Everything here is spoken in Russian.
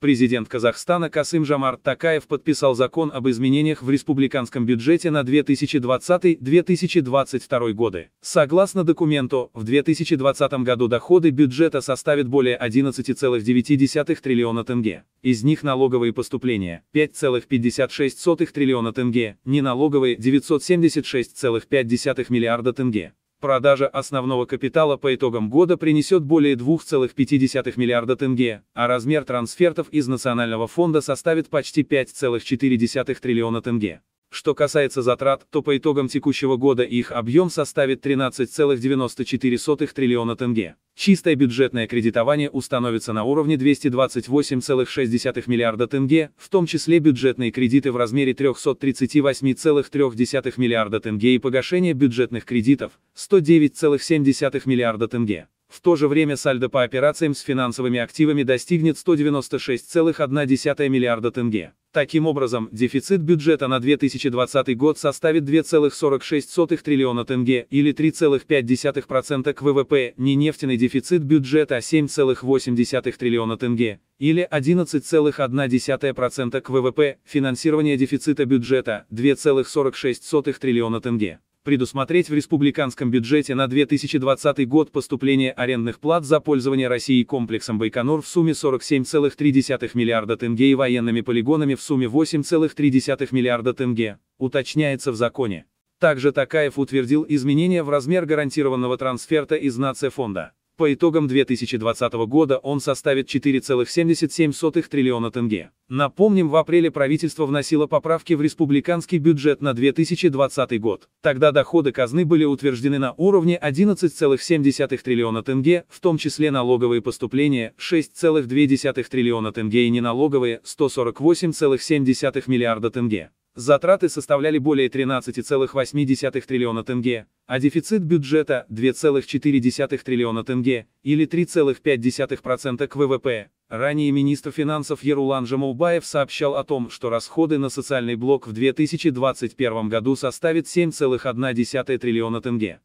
Президент Казахстана Касым Жамар Такаев подписал закон об изменениях в республиканском бюджете на 2020-2022 годы. Согласно документу, в 2020 году доходы бюджета составят более 11,9 триллиона тенге. Из них налоговые поступления – 5,56 триллиона тенге, неналоговые – 976,5 миллиарда тенге. Продажа основного капитала по итогам года принесет более 2,5 миллиарда тенге, а размер трансфертов из Национального фонда составит почти 5,4 триллиона тенге. Что касается затрат, то по итогам текущего года их объем составит 13,94 триллиона тенге. Чистое бюджетное кредитование установится на уровне 228,6 миллиарда тенге, в том числе бюджетные кредиты в размере 338,3 миллиарда тенге и погашение бюджетных кредитов 109,7 миллиарда тенге. В то же время сальдо по операциям с финансовыми активами достигнет 196,1 миллиарда тенге. Таким образом, дефицит бюджета на 2020 год составит 2,46 триллиона тенге или 3,5% к ВВП, не нефтяный дефицит бюджета 7,8 а триллиона тенге или 11,1% к ВВП, финансирование дефицита бюджета 2,46 триллиона тенге предусмотреть в республиканском бюджете на 2020 год поступление арендных плат за пользование России комплексом Байконур в сумме 47,3 миллиарда тенге и военными полигонами в сумме 8,3 миллиарда тенге, уточняется в законе. Также Такаев утвердил изменения в размер гарантированного трансферта из Фонда. По итогам 2020 года он составит 4,77 триллиона тенге. Напомним, в апреле правительство вносило поправки в республиканский бюджет на 2020 год. Тогда доходы казны были утверждены на уровне 11,7 триллиона тенге, в том числе налоговые поступления 6,2 триллиона тенге и неналоговые 148,7 миллиарда тенге. Затраты составляли более 13,8 триллиона тенге, а дефицит бюджета – 2,4 триллиона тенге, или 3,5% к ВВП. Ранее министр финансов Ярулан Жамаубаев сообщал о том, что расходы на социальный блок в 2021 году составят 7,1 триллиона тенге.